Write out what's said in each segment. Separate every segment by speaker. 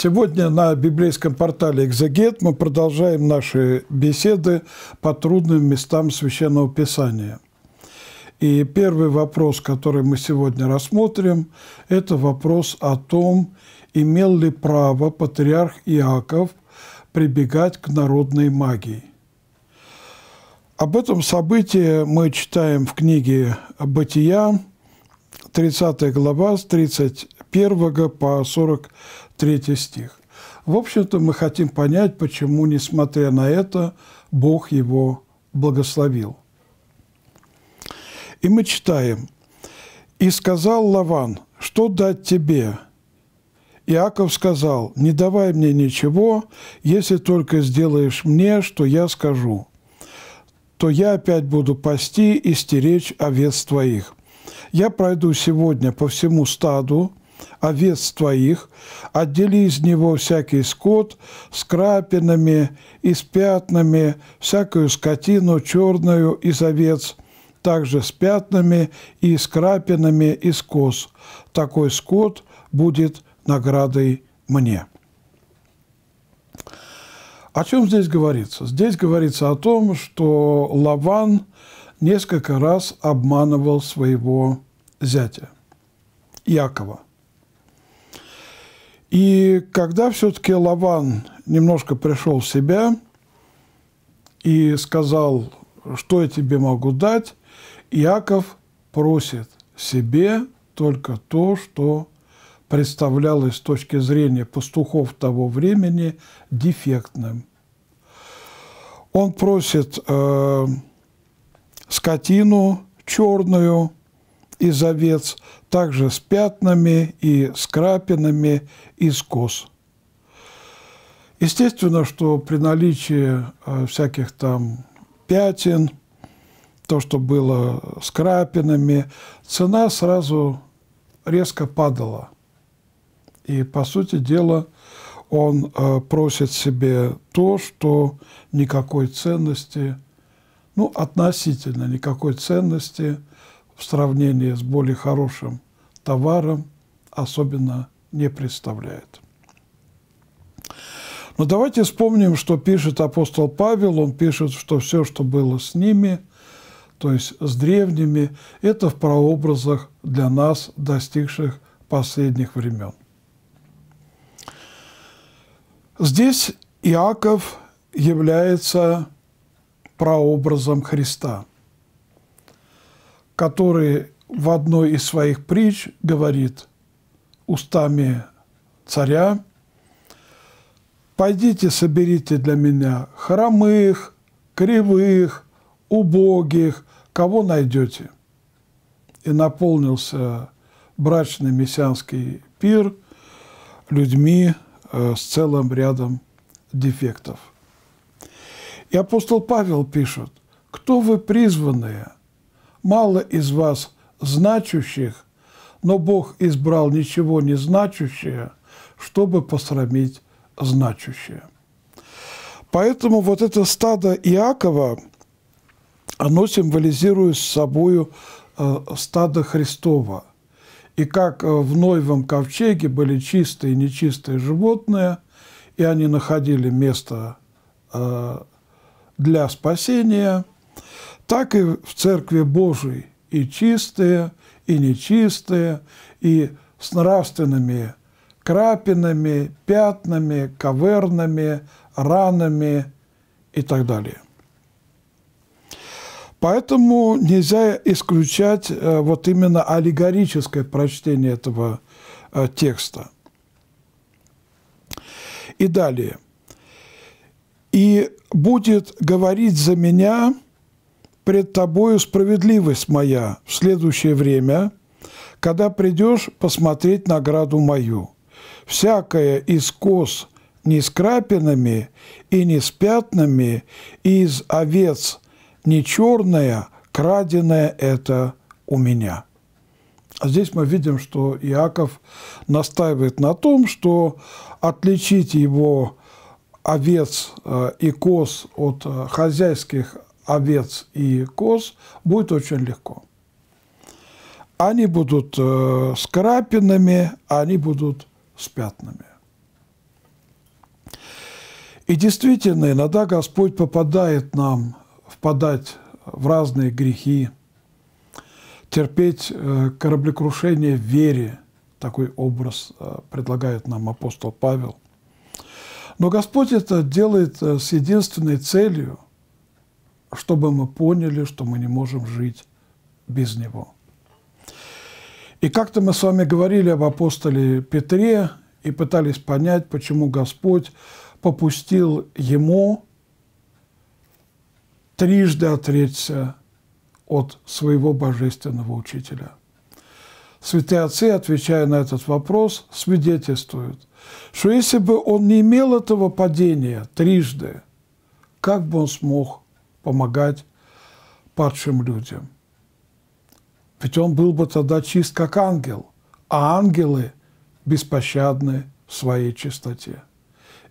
Speaker 1: Сегодня на библейском портале «Экзегет» мы продолжаем наши беседы по трудным местам Священного Писания. И первый вопрос, который мы сегодня рассмотрим, это вопрос о том, имел ли право патриарх Иаков прибегать к народной магии. Об этом событии мы читаем в книге «Бытия», 30 глава, с 31 по 40 третий стих. В общем-то, мы хотим понять, почему, несмотря на это, Бог его благословил. И мы читаем. «И сказал Лаван, что дать тебе?» Иаков сказал, «Не давай мне ничего, если только сделаешь мне, что я скажу, то я опять буду пасти и стеречь овец твоих. Я пройду сегодня по всему стаду овец а твоих, отдели из него всякий скот с крапинами и с пятнами, всякую скотину черную из овец, также с пятнами и с крапинами и с коз. Такой скот будет наградой мне». О чем здесь говорится? Здесь говорится о том, что Лаван несколько раз обманывал своего зятя Якова – и когда все-таки Лаван немножко пришел в себя и сказал, что я тебе могу дать, Иаков просит себе только то, что представлялось с точки зрения пастухов того времени дефектным. Он просит э, скотину черную – из овец, также с пятнами и с крапинами и с Естественно, что при наличии э, всяких там пятен, то, что было с крапинами, цена сразу резко падала. И, по сути дела, он э, просит себе то, что никакой ценности, ну, относительно никакой ценности – в сравнении с более хорошим товаром особенно не представляет. Но давайте вспомним, что пишет апостол Павел. Он пишет, что все, что было с ними, то есть с древними, это в прообразах для нас, достигших последних времен. Здесь Иаков является прообразом Христа – который в одной из своих притч говорит устами царя, «Пойдите, соберите для меня хромых, кривых, убогих, кого найдете». И наполнился брачный мессианский пир людьми э, с целым рядом дефектов. И апостол Павел пишет, «Кто вы призванные – мало из вас значущих, но Бог избрал ничего не значущее, чтобы посрамить значущее. Поэтому вот это стадо Иакова, оно символизирует собою э, стадо Христова. И как э, в Ноевом ковчеге были чистые и нечистые животные, и они находили место э, для спасения, так и в Церкви Божией и чистые, и нечистые, и с нравственными крапинами, пятнами, кавернами, ранами и так далее. Поэтому нельзя исключать э, вот именно аллегорическое прочтение этого э, текста. И далее. «И будет говорить за меня...» пред тобою справедливость моя в следующее время, когда придешь посмотреть награду мою. Всякое из коз не с крапинами и не с пятнами, и из овец не черное, краденое это у меня». Здесь мы видим, что Иаков настаивает на том, что отличить его овец э, и коз от э, хозяйских овец и коз, будет очень легко. Они будут э, с крапинами, они будут с пятнами. И действительно, иногда Господь попадает нам впадать в разные грехи, терпеть э, кораблекрушение в вере. Такой образ э, предлагает нам апостол Павел. Но Господь это делает э, с единственной целью чтобы мы поняли, что мы не можем жить без него. И как-то мы с вами говорили об апостоле Петре и пытались понять, почему Господь попустил ему трижды отречься от своего божественного учителя. Святые отцы, отвечая на этот вопрос, свидетельствуют, что если бы он не имел этого падения трижды, как бы он смог помогать падшим людям. Ведь он был бы тогда чист, как ангел, а ангелы беспощадны в своей чистоте.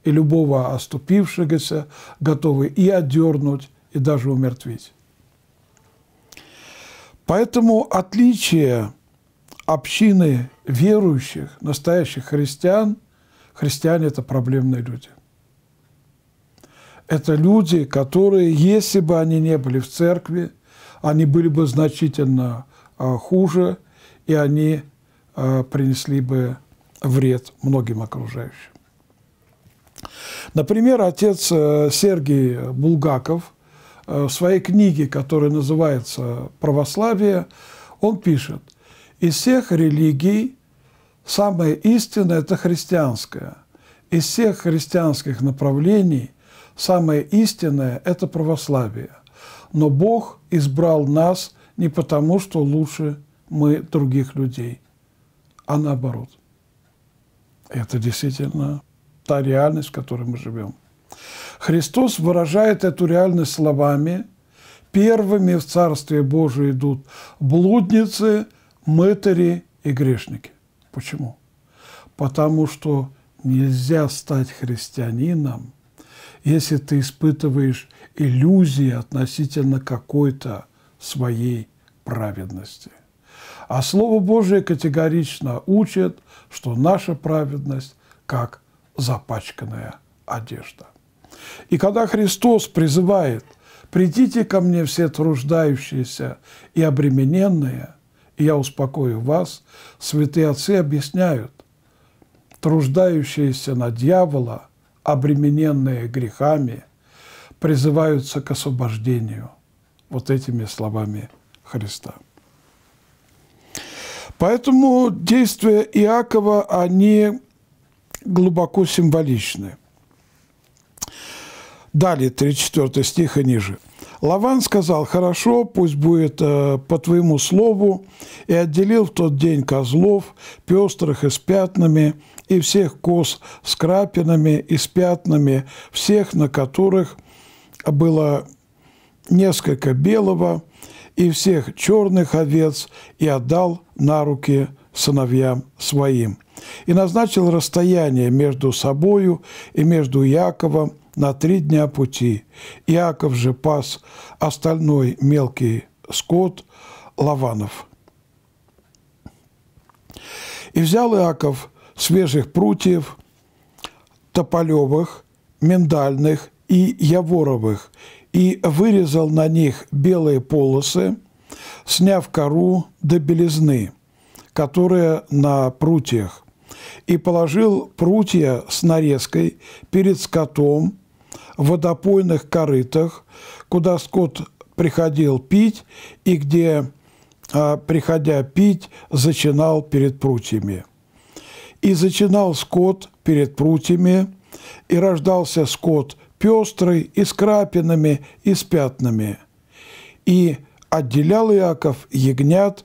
Speaker 1: И любого оступившегося готовы и отдернуть, и даже умертвить. Поэтому отличие общины верующих, настоящих христиан, христиане – это проблемные люди – это люди, которые, если бы они не были в церкви, они были бы значительно а, хуже, и они а, принесли бы вред многим окружающим. Например, отец э, Сергей Булгаков э, в своей книге, которая называется «Православие», он пишет, «Из всех религий самое истинное – это христианское. Из всех христианских направлений – самое истинное – это православие. Но Бог избрал нас не потому, что лучше мы других людей, а наоборот. Это действительно та реальность, в которой мы живем. Христос выражает эту реальность словами «Первыми в царстве Божие идут блудницы, мытари и грешники». Почему? Потому что нельзя стать христианином – если ты испытываешь иллюзии относительно какой-то своей праведности. А Слово Божие категорично учит, что наша праведность как запачканная одежда. И когда Христос призывает «Придите ко мне все труждающиеся и обремененные, и я успокою вас», святые отцы объясняют, труждающиеся на дьявола – обремененные грехами, призываются к освобождению вот этими словами Христа. Поэтому действия Иакова, они глубоко символичны. Далее, 34 стих и ниже. Лаван сказал, хорошо, пусть будет э, по твоему слову, и отделил в тот день козлов, пестрых и с пятнами, и всех коз с крапинами и с пятнами, всех, на которых было несколько белого, и всех черных овец, и отдал на руки сыновьям своим. И назначил расстояние между собою и между Яковом на три дня пути. Иаков же пас остальной мелкий скот Лаванов. И взял Иаков свежих прутьев, тополевых, миндальных и яворовых, и вырезал на них белые полосы, сняв кору до белизны, которая на прутьях, и положил прутья с нарезкой перед скотом в водопойных корытах, куда скот приходил пить и где, а, приходя пить, зачинал перед прутьями. И зачинал скот перед прутьями, и рождался скот пестрый, и с крапинами, и с пятнами. И отделял Иаков ягнят,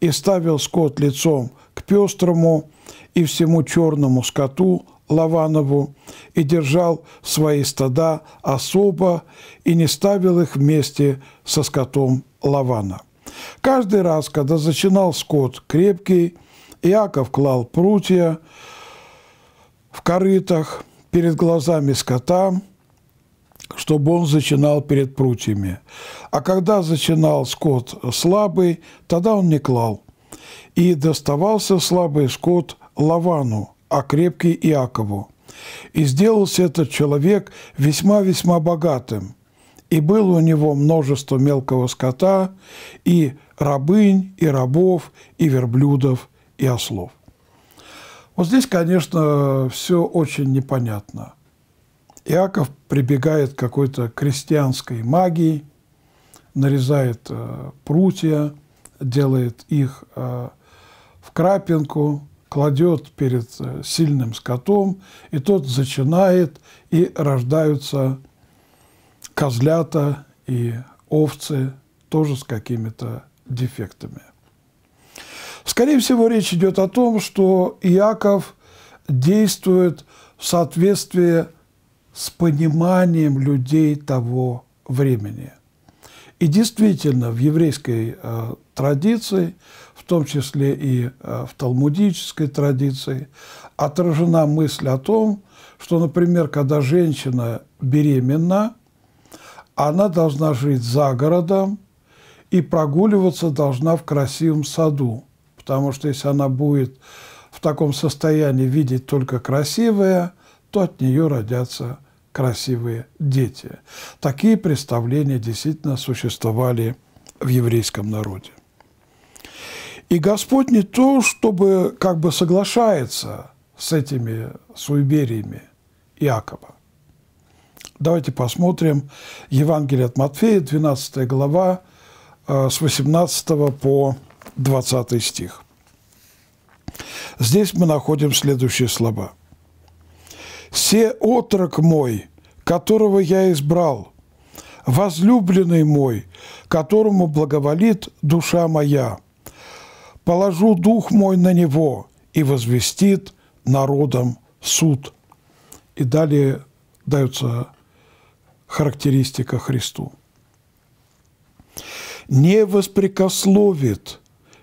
Speaker 1: и ставил скот лицом к пестрому и всему черному скоту Лаванову, и держал свои стада особо, и не ставил их вместе со скотом Лавана. Каждый раз, когда зачинал скот крепкий, Иаков клал прутья в корытах перед глазами скота, чтобы он зачинал перед прутьями. А когда зачинал скот слабый, тогда он не клал. И доставался слабый скот Лавану, а крепкий Иакову. И сделался этот человек весьма-весьма богатым. И было у него множество мелкого скота, и рабынь, и рабов, и верблюдов, и ослов. Вот здесь, конечно, все очень непонятно. Иаков прибегает к какой-то крестьянской магии, нарезает э, прутья, делает их э, в крапинку, кладет перед э, сильным скотом, и тот зачинает, и рождаются козлята и овцы тоже с какими-то дефектами. Скорее всего, речь идет о том, что Иаков действует в соответствии с пониманием людей того времени. И действительно, в еврейской э, традиции, в том числе и э, в талмудической традиции, отражена мысль о том, что, например, когда женщина беременна, она должна жить за городом и прогуливаться должна в красивом саду, потому что если она будет в таком состоянии видеть только красивое, то от нее родятся красивые дети. Такие представления действительно существовали в еврейском народе. И Господь не то, чтобы как бы соглашается с этими суевериями Иакова. Давайте посмотрим Евангелие от Матфея, 12 глава, э, с 18 по 20 стих. Здесь мы находим следующие слова. «Се отрок мой, которого я избрал, возлюбленный мой, которому благоволит душа моя, положу дух мой на него и возвестит народом суд». И далее даются характеристика Христу. «Не воспрекословит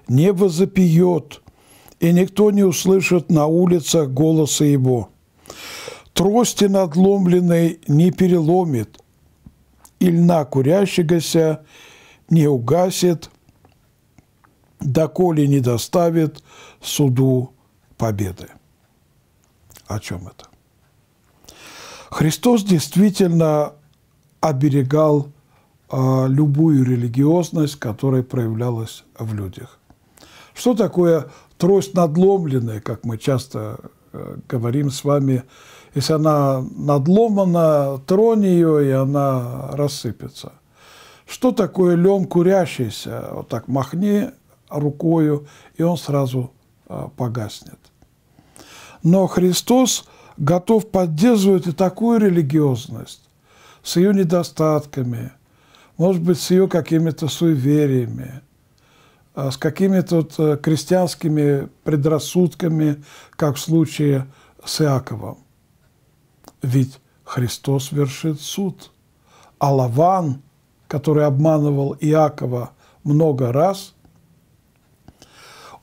Speaker 1: небо запиет, и никто не услышит на улицах голоса его. Трости надломленной не переломит, и льна курящегося не угасит, доколе не доставит суду победы. О чем это? Христос действительно оберегал а, любую религиозность, которая проявлялась в людях. Что такое трость надломленная, как мы часто э, говорим с вами, если она надломана, тронь ее, и она рассыпется. Что такое лен курящийся? Вот так махни рукою, и он сразу э, погаснет. Но Христос готов поддерживать и такую религиозность с ее недостатками, может быть, с ее какими-то суевериями, а, с какими-то вот э, крестьянскими предрассудками, как в случае с Иаковом. Ведь Христос вершит суд, а Лаван, который обманывал Иакова много раз,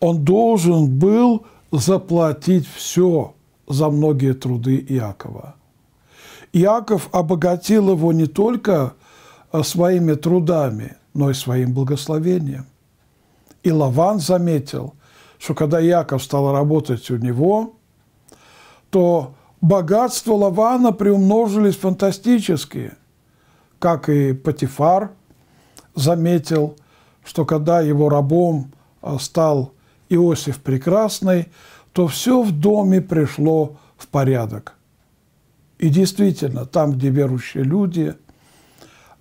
Speaker 1: он должен был заплатить все за многие труды Иакова. Иаков обогатил его не только э, своими трудами, но и своим благословением. И Лаван заметил, что когда Яков стал работать у него, то богатства Лавана приумножились фантастически, как и Патифар заметил, что когда его рабом а, стал Иосиф Прекрасный, то все в доме пришло в порядок. И действительно, там, где верующие люди –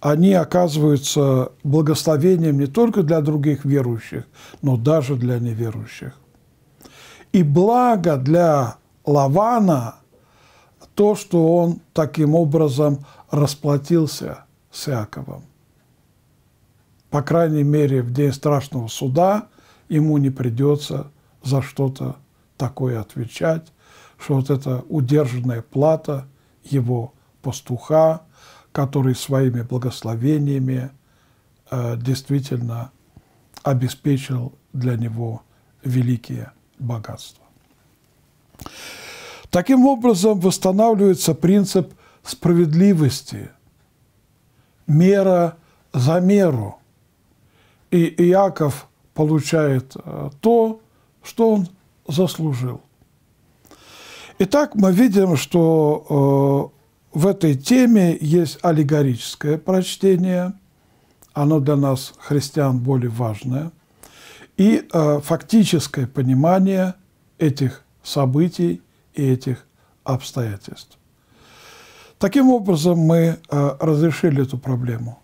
Speaker 1: они оказываются благословением не только для других верующих, но даже для неверующих. И благо для Лавана то, что он таким образом расплатился с Иаковом. По крайней мере, в день страшного суда ему не придется за что-то такое отвечать, что вот эта удержанная плата его пастуха – который своими благословениями э, действительно обеспечил для него великие богатства. Таким образом восстанавливается принцип справедливости, мера за меру. И Иаков получает э, то, что он заслужил. Итак, мы видим, что э, в этой теме есть аллегорическое прочтение, оно для нас, христиан, более важное, и э, фактическое понимание этих событий и этих обстоятельств. Таким образом, мы э, разрешили эту проблему.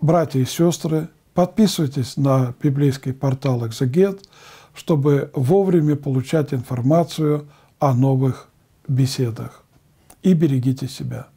Speaker 1: Братья и сестры, подписывайтесь на библейский портал «Экзегет», чтобы вовремя получать информацию о новых беседах и берегите себя.